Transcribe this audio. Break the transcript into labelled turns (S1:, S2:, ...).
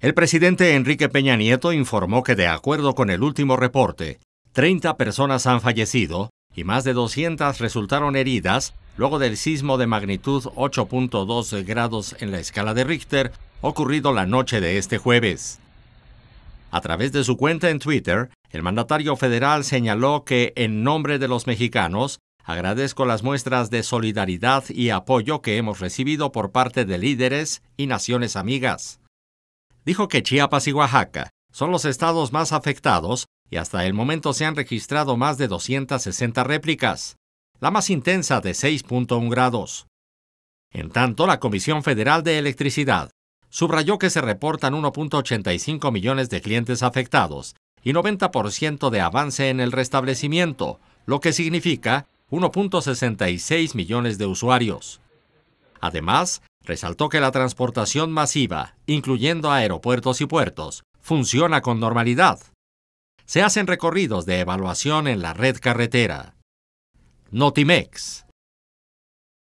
S1: El presidente Enrique Peña Nieto informó que de acuerdo con el último reporte, 30 personas han fallecido y más de 200 resultaron heridas luego del sismo de magnitud 8.2 grados en la escala de Richter ocurrido la noche de este jueves. A través de su cuenta en Twitter, el mandatario federal señaló que en nombre de los mexicanos agradezco las muestras de solidaridad y apoyo que hemos recibido por parte de líderes y naciones amigas dijo que Chiapas y Oaxaca son los estados más afectados y hasta el momento se han registrado más de 260 réplicas, la más intensa de 6.1 grados. En tanto, la Comisión Federal de Electricidad subrayó que se reportan 1.85 millones de clientes afectados y 90% de avance en el restablecimiento, lo que significa 1.66 millones de usuarios. Además, resaltó que la transportación masiva, incluyendo aeropuertos y puertos, funciona con normalidad. Se hacen recorridos de evaluación en la red carretera.
S2: Notimex